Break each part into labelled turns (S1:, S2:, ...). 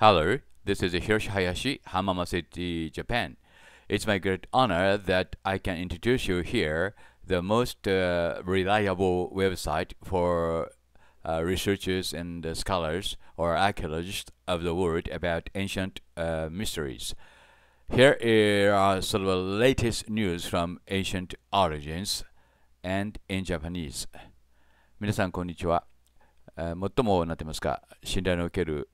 S1: Hello, this is Hiroshi Hayashi, Hamamatsu, City, Japan. It's my great honor that I can introduce you here the most uh, reliable website for uh, researchers and uh, scholars or archaeologists of the world about ancient uh, mysteries. Here are some of the latest news from ancient origins and in Japanese. 皆さん、こんにちは。最もなってますか信頼のおける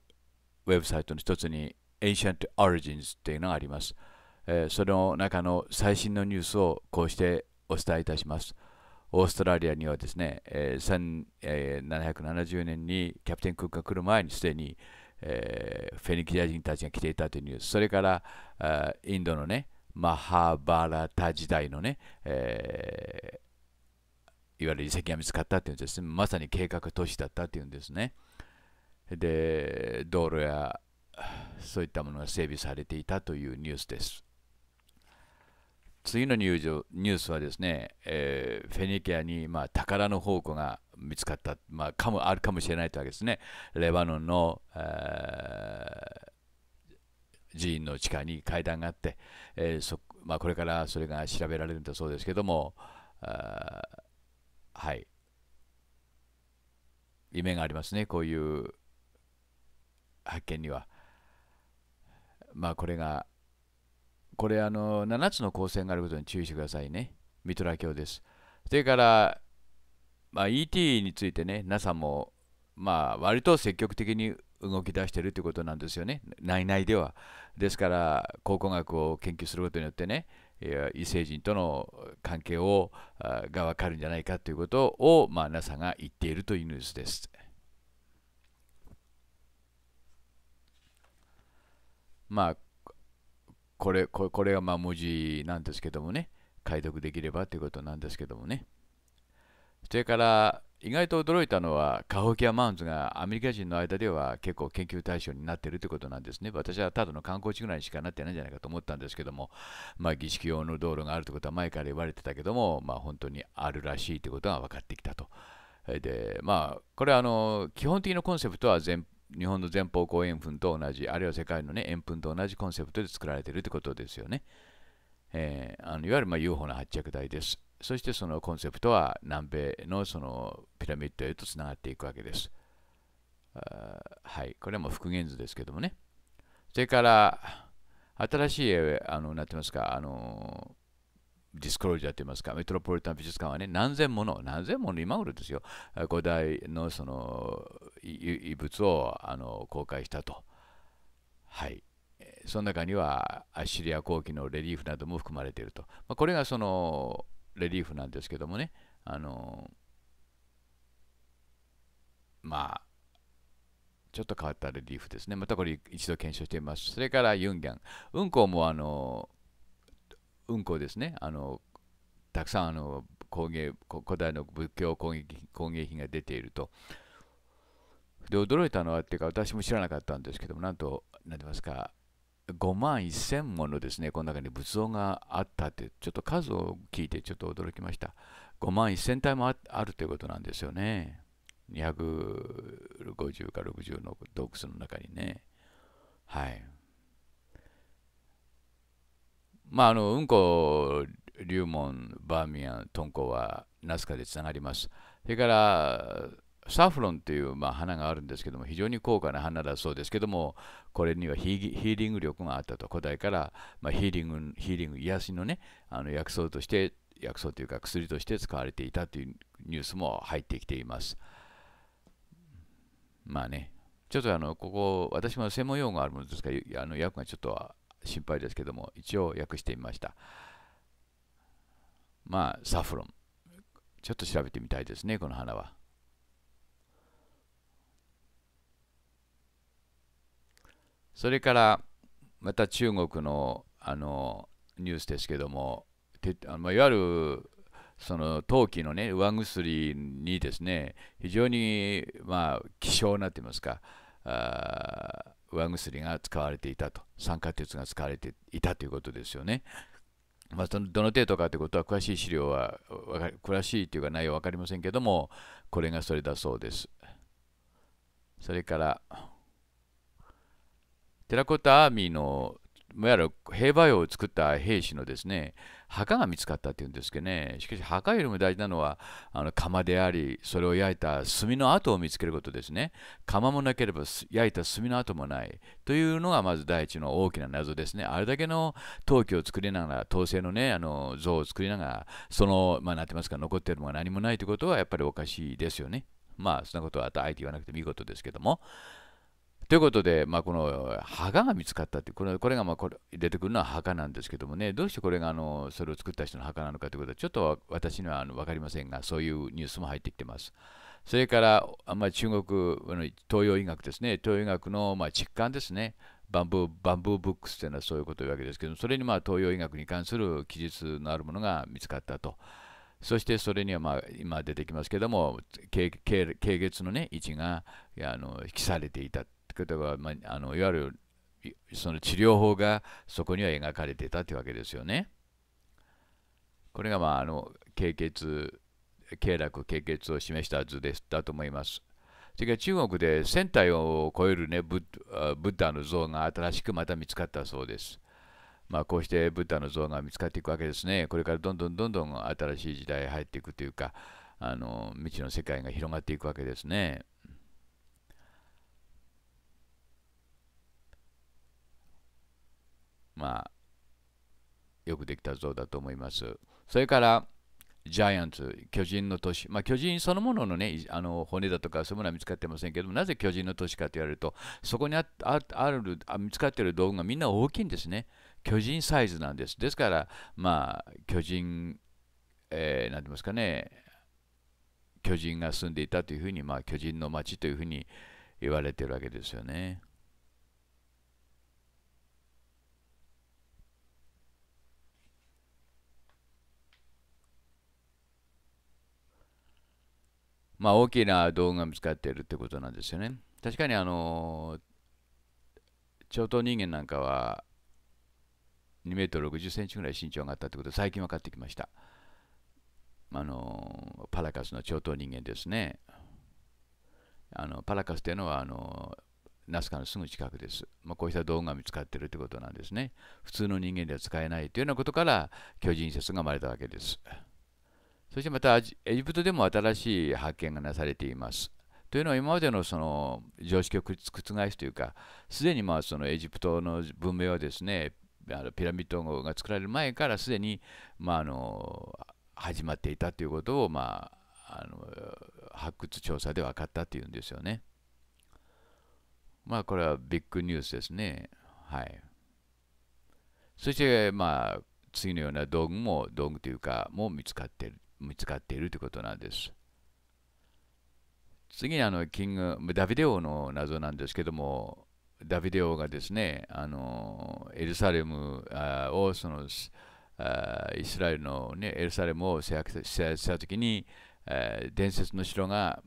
S1: ウェブサイトの一つに Ancient Origins っていうのがあります、えー、その中の最新のニュースをこうしてお伝えいたしますオーストラリアにはですね、えー1770年にキャプテン・クックが来る前にすでに、えー、フェニキア人たちが来ていたというニュースそれからあインドのねマハーバラタ時代のね、えー、いわゆる遺跡が見つかったというんです、ね、まさに計画都市だったというんですね。で道路やそういったものが整備されていたというニュースです。次のニュースはですね、えー、フェニキアに、まあ、宝の宝庫が見つかった、まあ、かもあるかもしれないというわけですね。レバノンの、寺院の地下に階段があって、えーまあ、これからそれが調べられるんだそうですけども、はい、夢がありますね、こういう発見にはまあこれがこれあの7つの光線があることに注意してくださいねミトラ教ですそれから、まあ、ET についてね NASA もまあ割と積極的に動き出してるってことなんですよね内々ではですから考古学を研究することによってね異星人との関係をが分かるんじゃないかということを、まあ、NASA が言っているというニュースです。まあ、これ、これがまあ文字なんですけどもね、解読できればということなんですけどもね。それから、意外と驚いたのは、カホキア・マウンズがアメリカ人の間では結構研究対象になっているということなんですね。私はただの観光地ぐらいにしかなってないんじゃないかと思ったんですけども、まあ、儀式用の道路があるということは前から言われてたけども、まあ、本当にあるらしいということが分かってきたと。で、まあ、これはあの基本的なコンセプトは全日本の前方後円墳と同じ、あるいは世界の、ね、円墳と同じコンセプトで作られているということですよね。えー、あのいわゆるま UFO の発着台です。そしてそのコンセプトは南米のそのピラミッドへとつながっていくわけです。あはい、これはもう復元図ですけどもね。それから、新しい、あの、なってますか、あの、ディスクロージャーといいますか、メトロポリタン美術館はね、何千もの、何千もの、今頃ですよ、古代のその遺物をあの公開したと。はい。その中には、アッシリア後期のレリーフなども含まれていると。まあ、これがそのレリーフなんですけどもね、あの、まあ、ちょっと変わったレリーフですね。またこれ一度検証してみます。それからユンギャン。うんこもあの、うんこですねあのたくさんあの工芸古代の仏教工芸工芸品が出ているとで驚いたのはっていうか私も知らなかったんですけどもなんと何て言いますか5万1000ものですねこの中に仏像があったってちょっと数を聞いてちょっと驚きました5万1000体もあるということなんですよね250か60の洞窟の中にねはいまあ、あのうんこ、龍門、バーミヤン、トンコはナスカでつながります。それからサフロンという、まあ、花があるんですけども非常に高価な花だそうですけどもこれにはヒーリング力があったと古代から、まあ、ヒーリングヒーリング癒しのねあの薬草として薬草というか薬として使われていたというニュースも入ってきていますまあねちょっとあのここ私も専門用語があるものですからあの薬がちょっと心配ですけども、一応訳してみました。まあ、サフロン。ちょっと調べてみたいですね、この花は。それから、また中国のあのニュースですけども、てあのいわゆるその陶器のね上薬にですね非常にまあ希少なとていますかあ上薬が使われていたと酸化鉄が使われていたということですよね。まあ、どの程度かということは詳しい資料は詳しいというか内容は分かりませんけどもこれがそれだそうです。それからテラコッタアーミーのやら兵馬俑を作った兵士のですね墓が見つかったっていうんですけどねしかし墓よりも大事なのはあの釜でありそれを焼いた炭の跡を見つけることですね釜もなければ焼いた炭の跡もないというのがまず第一の大きな謎ですねあれだけの陶器を作りながら陶製のねあの像を作りながらそのまあ何て言いますか残ってるものが何もないということはやっぱりおかしいですよねまあそんなことはあえて言わなくてもいいことですけどもということで、まあ、この墓が見つかったってこれこれがまあこれ出てくるのは墓なんですけどもね、どうしてこれがあのそれを作った人の墓なのかということは、ちょっと私にはあの分かりませんが、そういうニュースも入ってきてます。それから、まあ、中国の東洋医学ですね、東洋医学のまあ疾患ですね、バンブーバンブーブックスというのはそういうことを言うわけですけども、それにまあ東洋医学に関する記述のあるものが見つかったと。そしてそれにはまあ今出てきますけども、経月の、ね、位置があのきされていたこえば、まあ、あのいわゆるその治療法がそこには描かれてたってわけですよね。これが、まあ、あの経血経絡経血を示した図です、だと思います。それから中国で1000体を超える、ね、ブッダの像が新しくまた見つかったそうです。まあ、こうしてブッダの像が見つかっていくわけですね。これからどんどんどんどん新しい時代へ入っていくというか、あの未知の世界が広がっていくわけですね。まあ、よくできた像だと思います。それから、ジャイアンツ、巨人の都市、まあ、巨人そのものの,、ね、あの骨だとかそういうものは見つかってませんけどなぜ巨人の都市かと言われると、そこにああるあ見つかっている道具がみんな大きいんですね。巨人サイズなんです。ですから、まあ、巨人、えー、て言いますかね、巨人が住んでいたというふうに、まあ、巨人の町というふうに言われているわけですよね。まあ、大きな道具が見つかっているってことなんですよね。確かにあの超等人間なんかは2メートル60センチぐらい身長があったってこと最近分かってきました。あのパラカスの超等人間ですね。あのパラカスというのはあのナスカのすぐ近くです。まあ、こうした道具が見つかっているということなんですね。普通の人間では使えないというようなことから巨人説が生まれたわけです。そしてまたエジプトでも新しい発見がなされています。というのは今までのその常識を覆すというかすでにまあそのエジプトの文明はですねあのピラミッドが作られる前からすでに、まあ、あの始まっていたということを、まあ、あの発掘調査で分かったというんですよね。まあこれはビッグニュースですね。はい。そしてまあ次のような道具も道具というかも見つかっている見つかっているということなんです。次にあのキングダビデ王の謎なんですけどもダビデ王がですねあのエルサレムをそのイスラエルの、ね、エルサレムを制圧した時に伝説の城が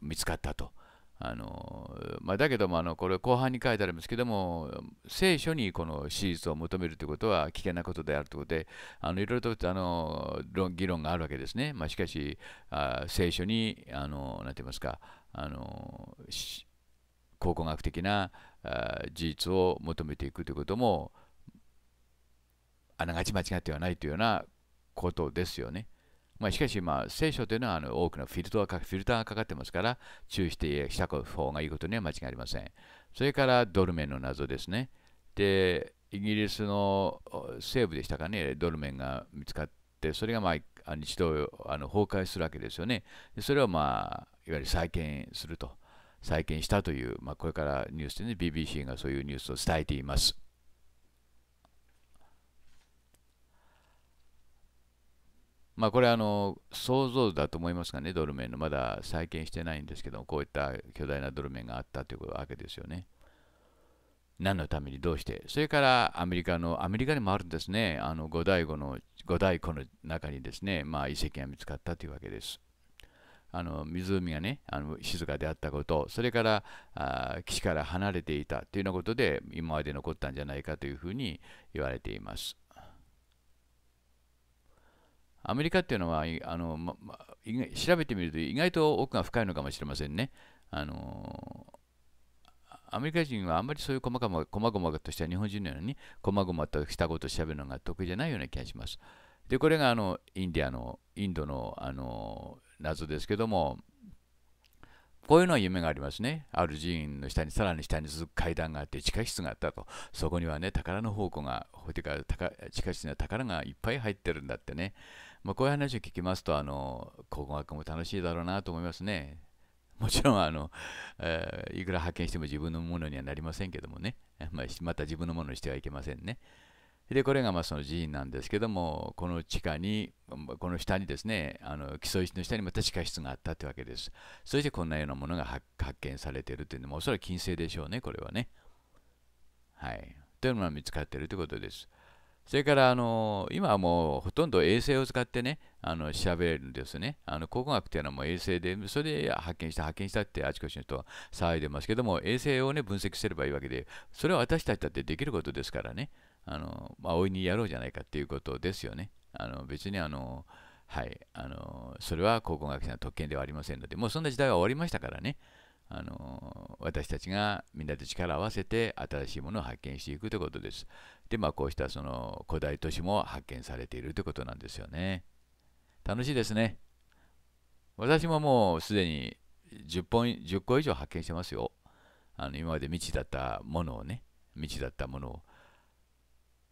S1: 見つかったと。あのまあ、だけどもあのこれ後半に書いてありますけども聖書にこの史実を求めるということは危険なことであるということであのいろいろとあの議論があるわけですね、まあ、しかしあ聖書にあのなんて言いますかあの考古学的なあ事実を求めていくということもあながち間違ってはないというようなことですよね。まあ、しかし、まあ、聖書というのはあの多くのフィルターフィルターがかかってますから、注意してした方がいいことには間違いありません。それから、ドルメンの謎ですね。で、イギリスの西部でしたかね、ドルメンが見つかって、それが、まあ、一度あの崩壊するわけですよね。でそれを、まあ、いわゆる再建すると、再建したという、まあ、これからニュースでね、BBC がそういうニュースを伝えています。まあ、これあの想像だと思いますがね、ドルメンのまだ再建してないんですけどこういった巨大なドルメンがあったというわけですよね。何のためにどうして、それからアメリカの、アメリカにもあるんですね、あの五大湖の五大湖の中にですね、まあ、遺跡が見つかったというわけです。あの湖がねあの静かであったことそれからあ岸から離れていたというようなことで今まで残ったんじゃないかというふうに言われていますアメリカっていうのはあの、まま、調べてみると意外と奥が深いのかもしれませんね。あのアメリカ人はあんまりそういう細々細々とした日本人のように細々としたことを調べるのが得意じゃないような気がします。でこれがあのインディアのインドのあの謎ですけどもこういうのは夢がありますね。ある寺院の下に、さらに下に続く階段があって、地下室があったと。そこにはね、宝の宝庫が、てか地下室には宝がいっぱい入ってるんだってね。まあ、こういう話を聞きますと、あの、考古学も楽しいだろうなと思いますね。もちろんあの、えー、いくら発見しても自分のものにはなりませんけどもね、まあ、また自分のものにしてはいけませんね。でこれがまあその寺院なんですけどもこの地下にこの下にですねあの基礎石の下にまた地下室があったってわけですそしてこんなようなものが発見されているというのもおそらく金星でしょうねこれはねはいというのが見つかっているということですそれからあの今はもうほとんど衛星を使ってねあの調べるんですねあの考古学っていうのはもう衛星でそれで発見した発見したってあちこちの人は騒いでますけども衛星をね分析すればいいわけでそれは私たちだってできることですからねあの、まあ、いにやろうじゃないかっていうことですよね。あの別にあの、はい、あのそれは考古学者の特権ではありませんので、もうそんな時代は終わりましたからね。あの私たちがみんなで力を合わせて新しいものを発見していくということです。で、まあ、こうしたその古代都市も発見されているということなんですよね。楽しいですね。私ももうすでに10本10個以上発見してますよ。あの今まで未知だったものをね、未知だったものを。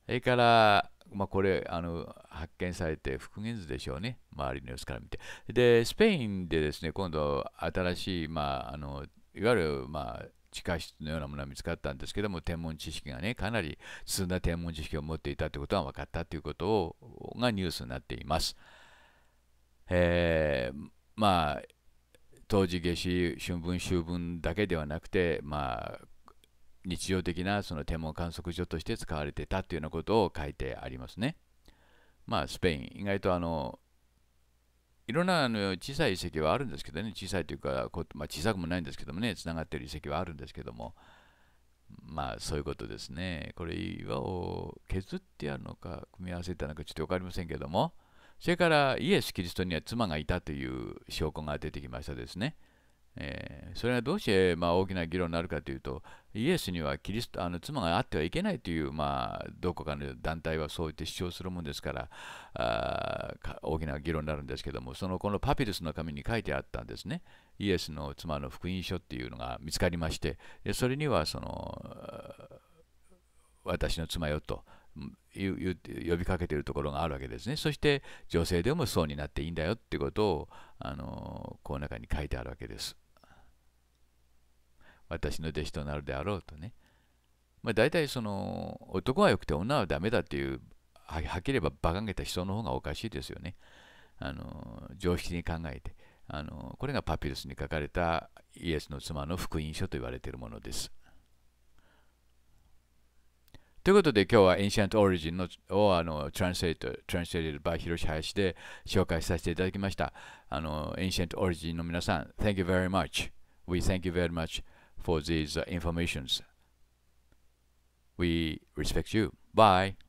S1: それから、まあ、これあの発見されて復元図でしょうね、周りの様子から見て。で、スペインでですね、今度、新しい、まあ、あのいわゆる、まあ、地下室のようなものが見つかったんですけども、天文知識がね、かなり進んだ天文知識を持っていたということが分かったということをがニュースになっています。えー、まあ、当時夏至、春分、秋分だけではなくて、まあ、日常的なその天文観測所として使われてたというようなことを書いてありますね。まあスペイン意外とあのいろんなあの小さい遺跡はあるんですけどね小さいというかこまあ、小さくもないんですけどもねつながってる遺跡はあるんですけどもまあそういうことですねこれ岩を削ってあるのか組み合わせたのかちょっと分かりませんけどもそれからイエス・キリストには妻がいたという証拠が出てきましたですね。えー、それがどうして、まあ、大きな議論になるかというと、イエスにはキリストあの妻があってはいけないという、まあ、どこかの団体はそう言って主張するもんですからあ大きな議論になるんですけども、そのこのパピルスの紙に書いてあったんですね。イエスの妻の福音書っていうのが見つかりまして、でそれにはその私の妻よと呼びかけているところがあるわけですね。そして女性でもそうになっていいんだよっていうことをあのこの中に書いてあるわけです。私の弟子となるであろうとね。まあ、大体その男は良くて女はダメだっていうはっきり言えば馬鹿げた人の方がおかしいですよね。あの常識に考えてあのこれがパピルスに書かれたイエスの妻の福音書と言われているものです。ということで今日は Ancient Origin のをあの Translate, Translated by 広島で紹介させていただきました。あの Ancient Origin の皆さん、Thank you very much. We thank you very much for these informations. We respect you. Bye.